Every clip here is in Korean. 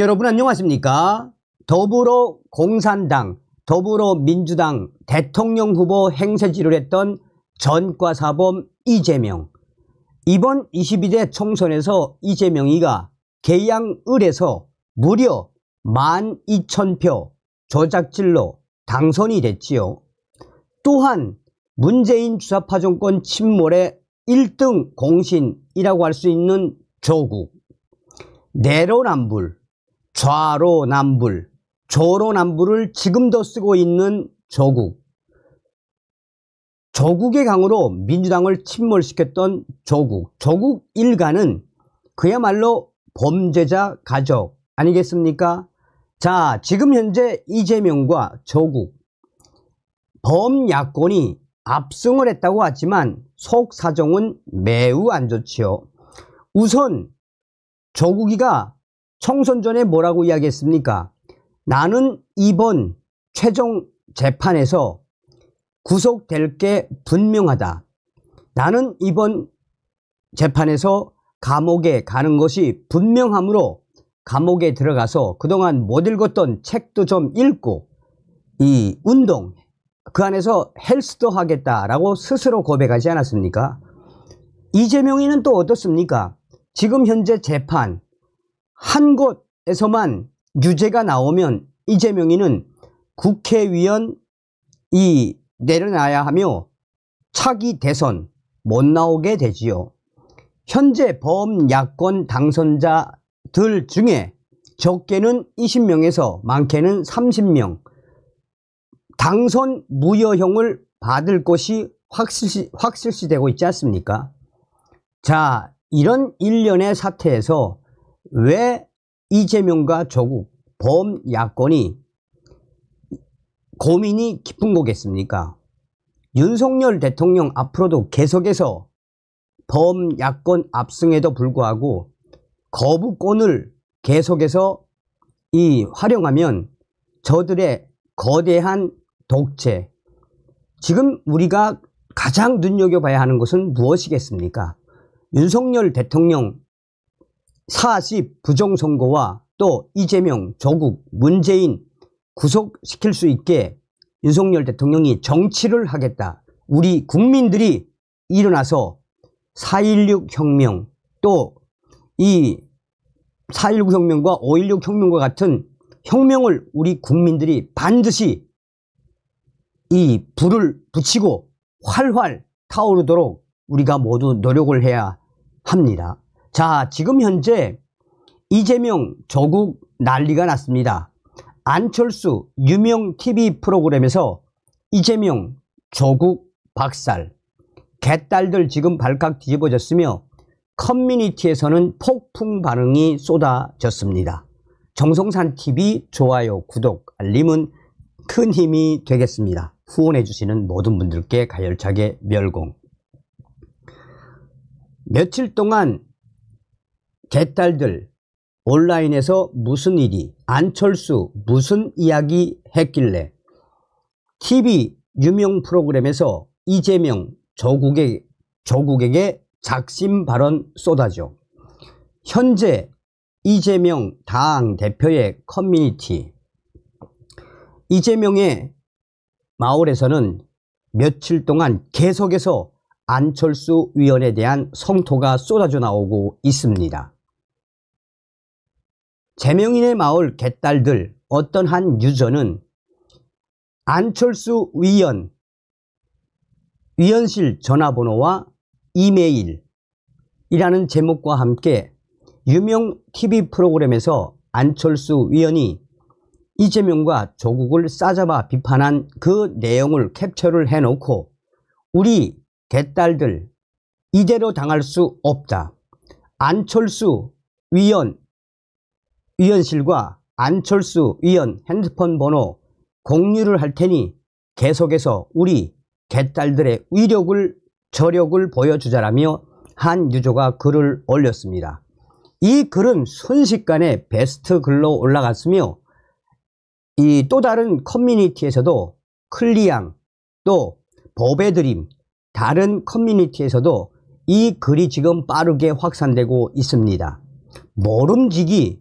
여러분 안녕하십니까? 더불어 공산당, 더불어민주당 대통령 후보 행세지를 했던 전과사범 이재명. 이번 22대 총선에서 이재명이가 계양을에서 무려 12,000표 조작질로 당선이 됐지요. 또한 문재인 주사파종권 침몰의 1등 공신이라고 할 수 있는 조국, 내로남불, 좌로남불, 조로남불을 지금도 쓰고 있는 조국. 조국의 강으로 민주당을 침몰시켰던 조국. 조국 일가는 그야말로 범죄자 가족 아니겠습니까? 자, 지금 현재 이재명과 조국, 범야권이 압승을 했다고 하지만 속 사정은 매우 안 좋지요. 우선 조국이가 총선 전에 뭐라고 이야기했습니까? 나는 이번 최종 재판에서 구속될 게 분명하다. 나는 이번 재판에서 감옥에 가는 것이 분명하므로 감옥에 들어가서 그동안 못 읽었던 책도 좀 읽고 이 운동 그 안에서 헬스도 하겠다라고 스스로 고백하지 않았습니까? 이재명이는 또 어떻습니까? 지금 현재 재판 한 곳에서만 유죄가 나오면 이재명이는 국회의원이 내려놔야 하며 차기 대선 못 나오게 되지요. 현재 범야권 당선자들 중에 적게는 20명에서 많게는 30명 당선 무효형을 받을 것이 확실시, 확실시 되고 있지 않습니까? 자, 이런 일련의 사태에서 왜 이재명과 조국 범 야권이 고민이 깊은 거겠습니까? 윤석열 대통령 앞으로도 계속해서 범 야권 압승에도 불구하고 거부권을 계속해서 이 활용하면 저들의 거대한 독재 지금 우리가 가장 눈여겨봐야 하는 것은 무엇이겠습니까? 윤석열 대통령 40 부정선거와 또 이재명, 조국, 문재인 구속시킬 수 있게 윤석열 대통령이 정치를 하겠다. 우리 국민들이 일어나서 4.16 혁명 또 이 4.19 혁명과 5.16 혁명과 같은 혁명을 우리 국민들이 반드시 이 불을 붙이고 활활 타오르도록 우리가 모두 노력을 해야 합니다. 자, 지금 현재 이재명, 조국 난리가 났습니다. 안철수 유명 TV 프로그램에서 이재명, 조국 박살, 개딸들 지금 발칵 뒤집어졌으며 커뮤니티에서는 폭풍 반응이 쏟아졌습니다. 정성산 TV 좋아요, 구독, 알림은 큰 힘이 되겠습니다. 후원해주시는 모든 분들께 가열차게 멸공. 며칠 동안 개딸들 온라인에서 무슨 일이 안철수 무슨 이야기 했길래 TV 유명 프로그램에서 이재명 조국의 조국에게 작심 발언 쏟아져 현재 이재명 당 대표의 커뮤니티 이재명의 마을에서는 며칠 동안 계속해서 안철수 위원에 대한 성토가 쏟아져 나오고 있습니다. 재명인의 마을 개딸들 어떤 한 유저는 안철수 위원, 위원실 전화번호와 이메일이라는 제목과 함께 유명 TV 프로그램에서 안철수 위원이 이재명과 조국을 싸잡아 비판한 그 내용을 캡처를 해놓고 우리 개딸들 이대로 당할 수 없다. 안철수 위원 위원실과 안철수 위원 핸드폰 번호 공유를 할 테니 계속해서 우리 개딸들의 위력을 저력을 보여주자라며 한 유저가 글을 올렸습니다. 이 글은 순식간에 베스트 글로 올라갔으며 이 또 다른 커뮤니티에서도 클리앙 또 보배드림 다른 커뮤니티에서도 이 글이 지금 빠르게 확산되고 있습니다. 모름지기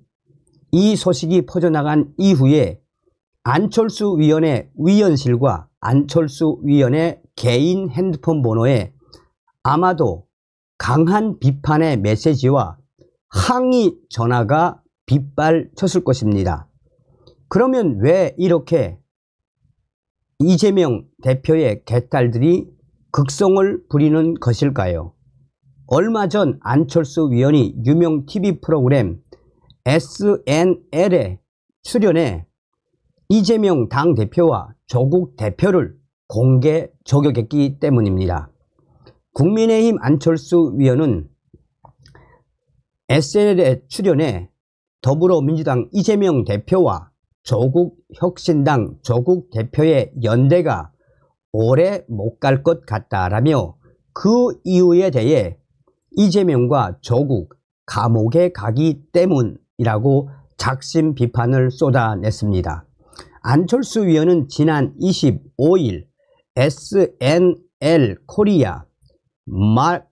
이 소식이 퍼져나간 이후에 안철수 위원회 위원실과 안철수 위원회 개인 핸드폰 번호에 아마도 강한 비판의 메시지와 항의 전화가 빗발쳤을 것입니다. 그러면 왜 이렇게 이재명 대표의 개딸들이 극성을 부리는 것일까요? 얼마 전 안철수 위원이 유명 TV 프로그램 s n l 에출연해 이재명 당대표와 조국 대표를 공개 저격했기 때문입니다. 국민의힘 안철수 위원은 s n l 에출연해 더불어민주당 이재명 대표와 조국 혁신당 조국 대표의 연대가 오래 못 갈 것 같다라며 그 이유에 대해 이재명과 조국 감옥에 가기 때문 이라고 작심 비판을 쏟아냈습니다. 안철수 위원은 지난 25일 SNL 코리아 막,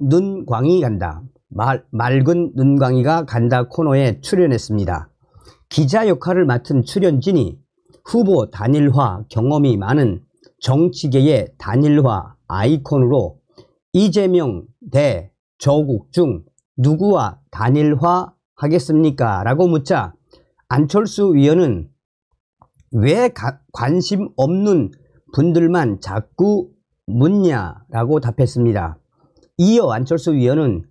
눈광이 간다 말, 맑은 눈광이가 간다 코너에 출연했습니다. 기자 역할을 맡은 출연진이 후보 단일화 경험이 많은 정치계의 단일화 아이콘으로 이재명 대 저국 중 누구와 단일화 하겠습니까? 라고 묻자 안철수 위원은 왜 가, 관심 없는 분들만 자꾸 묻냐? 라고 답했습니다. 이어 안철수 위원은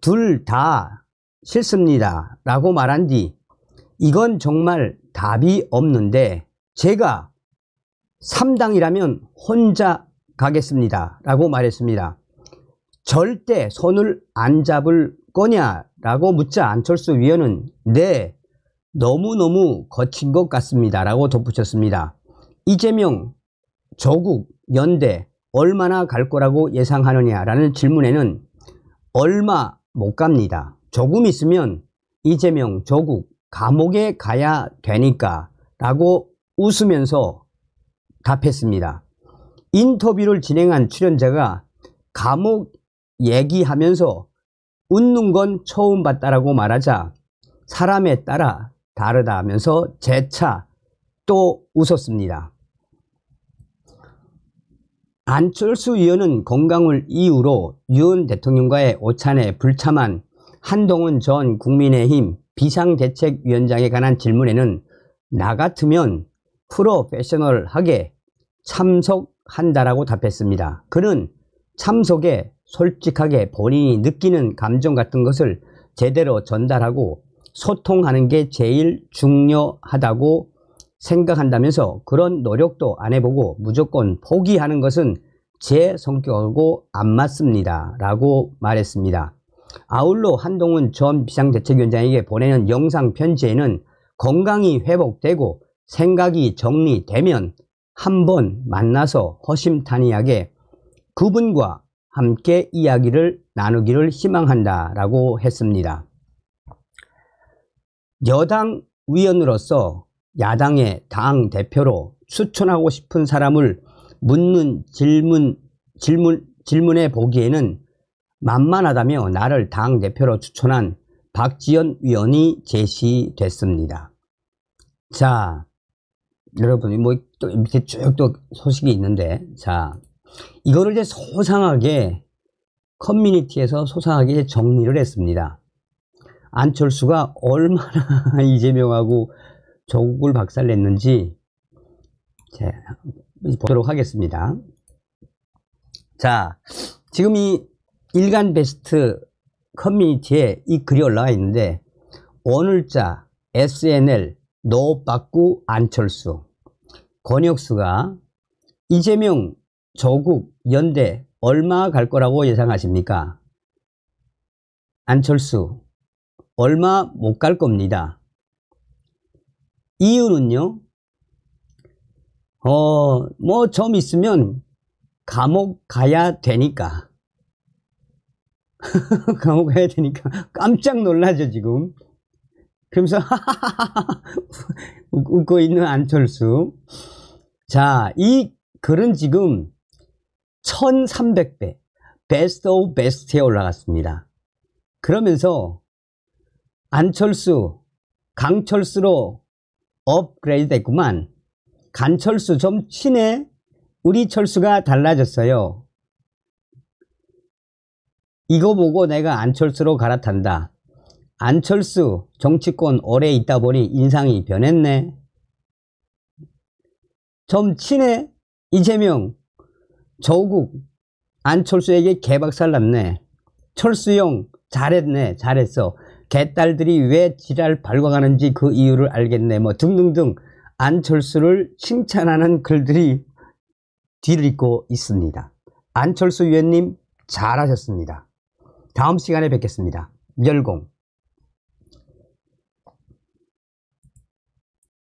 둘 다 싫습니다. 라고 말한 뒤 이건 정말 답이 없는데 제가 3당이라면 혼자 가겠습니다. 라고 말했습니다. 절대 손을 안 잡을 거냐? 라고 묻자 안철수 위원은 네, 너무너무 거친 것 같습니다. 라고 덧붙였습니다. 이재명, 조국, 연대 얼마나 갈 거라고 예상하느냐라는 질문에는 얼마 못 갑니다. 조금 있으면 이재명, 조국 감옥에 가야 되니까 라고 웃으면서 답했습니다. 인터뷰를 진행한 출연자가 감옥 얘기하면서 웃는 건 처음 봤다라고 말하자 사람에 따라 다르다 하면서 재차 또 웃었습니다. 안철수 의원은 건강을 이유로 윤 대통령과의 오찬에 불참한 한동훈 전 국민의힘 비상대책위원장에 관한 질문에는 나 같으면 프로페셔널하게 참석한다라고 답했습니다. 그는 참석에 솔직하게 본인이 느끼는 감정 같은 것을 제대로 전달하고 소통하는 게 제일 중요하다고 생각한다면서 그런 노력도 안 해보고 무조건 포기하는 것은 제 성격하고 안 맞습니다. 라고 말했습니다. 아울러 한동훈 전 비상대책위원장에게 보내는 영상 편지에는 건강이 회복되고 생각이 정리되면 한번 만나서 허심탄회하게 그분과 함께 이야기를 나누기를 희망한다 라고 했습니다. 여당 위원으로서 야당의 당 대표로 추천하고 싶은 사람을 묻는 질문, 질문, 질문에 보기에는 만만하다며 나를 당 대표로 추천한 박지원 위원이 제시됐습니다. 자, 여러분, 뭐, 또 밑에 쭉 또 소식이 있는데, 자, 이거를 이제 소상하게 커뮤니티에서 소상하게 정리를 했습니다. 안철수가 얼마나 이재명하고 조국을 박살냈는지 보도록 하겠습니다. 자, 지금 이 일간 베스트 커뮤니티에 이 글이 올라와 있는데 오늘자 SNL 노박구 안철수 권혁수가 이재명 조국, 연대 얼마 갈 거라고 예상하십니까? 안철수 얼마 못 갈 겁니다. 이유는요. 어, 뭐좀 있으면 감옥 가야 되니까. 감옥 가야 되니까 깜짝 놀라죠, 지금. 그러면서 웃고 있는 안철수. 자, 이 글은 지금 1300배, 베스트 오브 베스트에 올라갔습니다. 그러면서 안철수, 강철수로 업그레이드 됐구만. 간철수 좀 친해. 우리 철수가 달라졌어요. 이거 보고 내가 안철수로 갈아탄다. 안철수 정치권 오래 있다 보니 인상이 변했네. 좀 친해. 이재명 조국, 안철수에게 개박살 났네. 철수용 잘했네, 잘했어. 개딸들이 왜 지랄 발광하는지 그 이유를 알겠네. 뭐 등등등 안철수를 칭찬하는 글들이 뒤를 잇고 있습니다. 안철수 위원님 잘하셨습니다. 다음 시간에 뵙겠습니다. 열공.